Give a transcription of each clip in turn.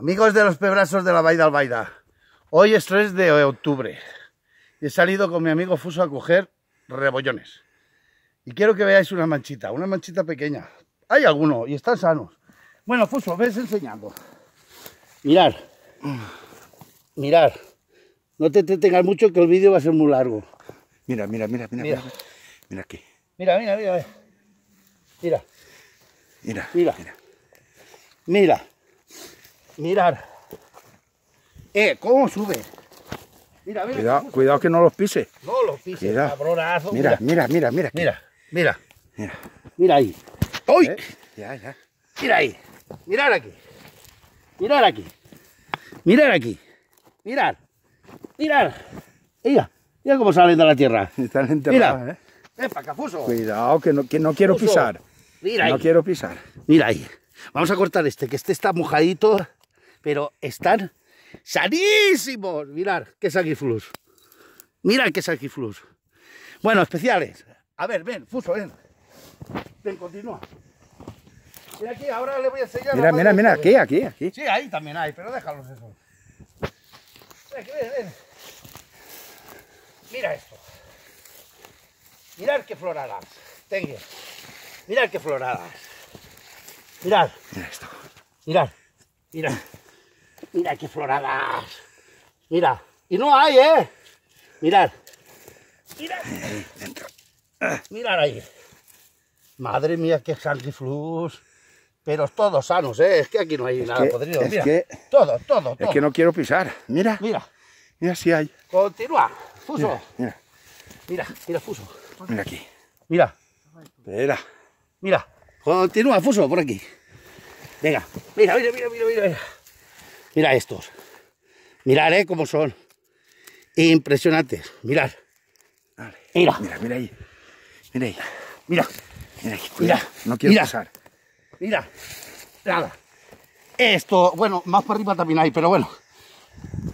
Amigos de los pebrazos de la Baida Albaida, hoy es 3 de octubre y he salido con mi amigo Fuso a coger rebollones. Y quiero que veáis una manchita, una manchita pequeña. Hay alguno y están sanos. Bueno, Fuso, ves enseñando. Mirar, mirar. No te entretengas mucho que el vídeo va a ser muy largo. Mira, mira, mira, mira, mira. Mira, aquí. Mira, mira, mira. Mira. Mira. Mira. Mira. mira. Mirar. Eh, ¿cómo sube? Mira, mira. Cuidado, que no los pise. No los pise, cabronazo. Mira, mira, mira, mira. Mira, mira. Mira. Mira ahí. ¡Uy! ¿Eh? Mira ahí. Mirar aquí. Mirar aquí. Mirar aquí. Mirar. Mirar. Mira, mira cómo salen de la tierra. Están mira. ¿eh? Cuidado, que no, quiero pisar. Mira No quiero pisar. Mira ahí. Vamos a cortar este, que este está mojadito pero están sanísimos. Mirad, qué saquiflus. Mirad qué saquiflus. Bueno, especiales. A ver, ven, Fuso, ven. Ven, continúa. Mira aquí, ahora le voy a enseñar. Mira, mira, mira, aquí, aquí, aquí. Sí, ahí también hay, pero déjalos eso. Ven, ven, ven. Mira esto. Mirad qué floradas. Tengue. Mirad qué floradas. Mirad. Mira esto. Mirad. Mirad. Mira qué floradas. Mira. Y no hay, ¿eh? Mirad. Mirad. Mirad ahí. Madre mía, qué santiflux. Pero todos sanos, ¿eh? Es que aquí no hay nada podrido. Es que, todo, todo, Es que no quiero pisar. Mira. Mira. Mira si hay. Continúa. Fuso. Mira, mira. Mira, Fuso. Mira aquí. Mira. Mira. Mira. Continúa, Fuso, por aquí. Venga. Mira, mira, mira, mira, mira. Mira estos. Mirad, ¿eh? Cómo son. Impresionantes. Mirad. Mira. Mira, mira ahí. Mira ahí. Mira. Mira ahí. Mira. No quiero mira. Mira. Nada. Esto, bueno, más para arriba también hay, pero bueno.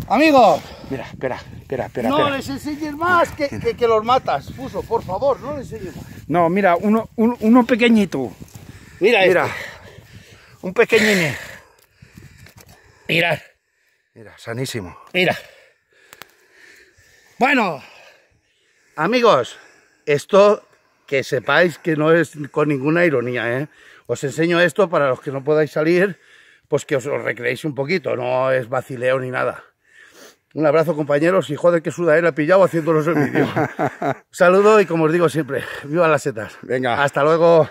Amigos. Mira, espera, espera, espera. No les enseñes más que, que, los matas, Fuso, por favor, no les enseñes más. No, mira, uno, uno, pequeñito. Mira, mira. Este. Un pequeñín. ¡Mira! Mira, sanísimo. Mira. Bueno, amigos, esto que sepáis que no es con ninguna ironía, ¿eh? Os enseño esto para los que no podáis salir, pues que os, recreéis un poquito, no es vacileo ni nada. Un abrazo compañeros y joder que suda él ¿eh? ha pillado haciéndolo el vídeo. Saludo y como os digo siempre, viva las setas. Venga. Hasta luego.